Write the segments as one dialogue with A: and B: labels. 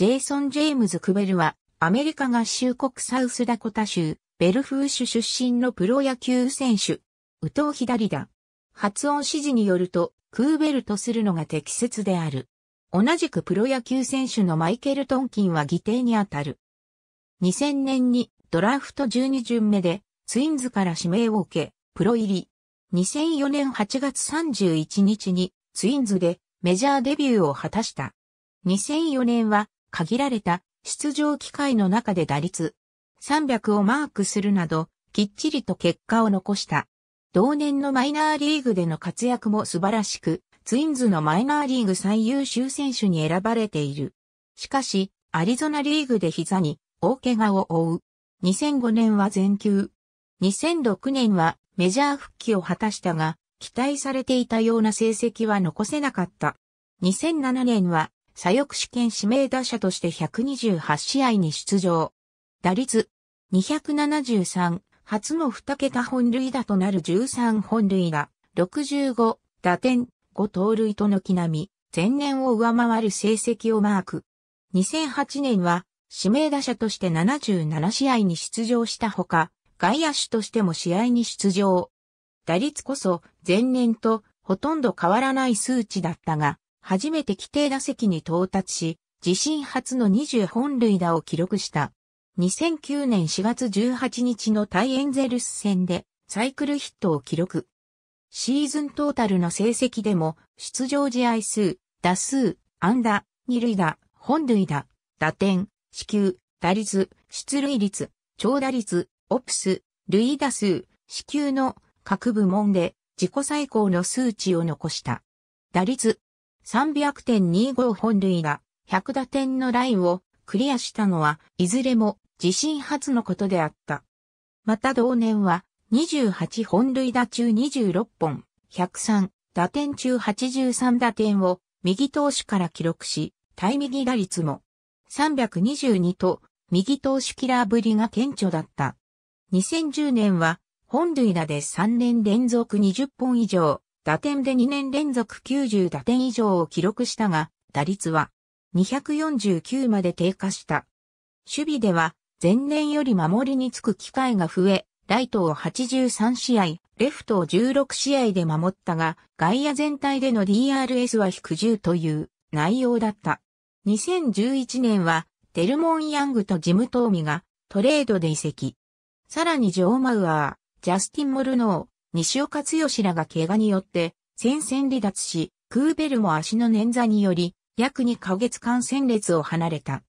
A: ジェイソン・ジェームズ・クベルは、アメリカ合衆国サウスダコタ州、ベルフーシュ出身のプロ野球選手。右投左打。発音指示によると、クーベルとするのが適切である。同じくプロ野球選手のマイケル・トンキンは議定にあたる。2000年にドラフト12巡目でツインズから指名を受け、プロ入り。2004年8月31日にツインズでメジャーデビューを果たした。2004年は限られた出場機会の中で打率300をマークするなど、きっちりと結果を残した。同年のマイナーリーグでの活躍も素晴らしく、ツインズのマイナーリーグ最優秀選手に選ばれている。しかし、アリゾナリーグで膝に大怪我を負う。2005年は全休。2006年はメジャー復帰を果たしたが、期待されていたような成績は残せなかった。2007年は左翼試験指名打者として128試合に出場。打率273、初の2桁本塁打となる13本塁打、65、打点、5盗塁との木並み、前年を上回る成績をマーク。2008年は、指名打者として77試合に出場したほか、外野手としても試合に出場。打率こそ前年とほとんど変わらない数値だったが、初めて規定打席に到達し、自身初の20本塁打を記録した。2009年4月18日のタイエンゼルス戦でサイクルヒットを記録。シーズントータルの成績でも出場試合数、打数、安打、二塁打、本塁打、打点、死球、打率、出塁率、長打率、オプス、塁打数、死球の各部門で自己最高の数値を残した。打率、300.25本塁打、100打点のラインをクリアしたのは、いずれも自身初のことであった。また同年は、28本塁打中26本、103打点中83打点を右投手から記録し、対右打率も322と右投手キラーぶりが顕著だった。2010年は本塁打で3年連続20本以上、打点で2年連続90打点以上を記録したが、打率は249まで低下した。守備では前年より守りにつく機会が増え、ライトを83試合、レフトを16試合で守ったが、外野全体での DRS は低10という内容だった。2011年は、デルモン・ヤングとジム・トーミがトレードで移籍。さらにジョー・マウアー、ジャスティン・モルノー、西岡義らが怪我によって戦線離脱し、クーベルも足の捻挫により、約2ヶ月間戦列を離れた。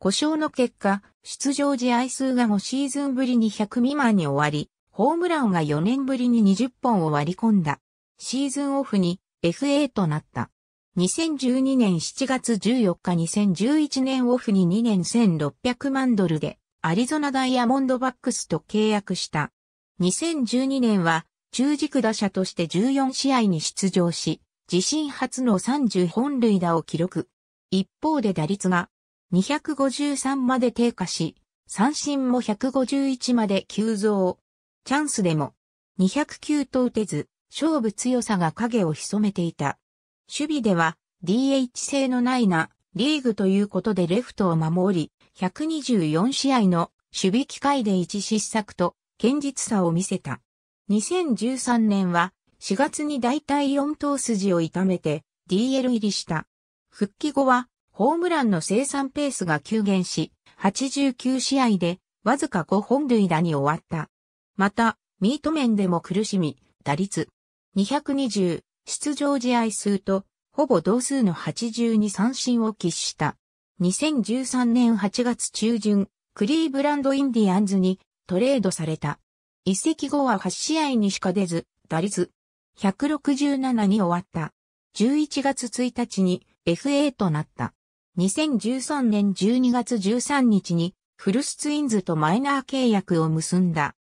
A: 故障の結果、出場試合数が5シーズンぶりに100未満に終わり、ホームランが4年ぶりに20本を割り込んだ。シーズンオフに FA となった。2012年7月14日2011年オフに2年1600万ドルでアリゾナダイヤモンドバックスと契約した。2012年は中軸打者として14試合に出場し、自身初の30本塁打を記録。一方で打率が253まで低下し、三振も151まで急増。チャンスでも209と打てず、勝負強さが影を潜めていた。守備では DH 性のないな、リーグということでレフトを守り、124試合の守備機会で1失策と堅実さを見せた。2013年は4月に大体4頭筋を痛めて DL 入りした。復帰後はホームランの生産ペースが急減し、89試合でわずか5本塁打に終わった。また、ミート面でも苦しみ、打率220出場試合数とほぼ同数の82三振を喫した。2013年8月中旬、クリーブランドインディアンズにトレードされた。移籍後は8試合にしか出ず、打率167に終わった。11月1日に FA となった。2013年12月13日にフルスツインズとマイナー契約を結んだ。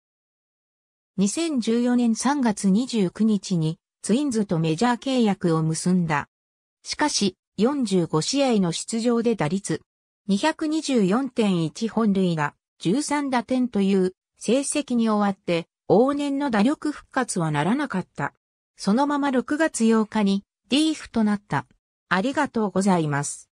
A: 2014年3月29日にツインズとメジャー契約を結んだ。しかし、45試合の出場で打率224.1本塁打13打点という成績に終わって、往年の打力復活はならなかった。そのまま6月8日に、リーフとなった。ありがとうございます。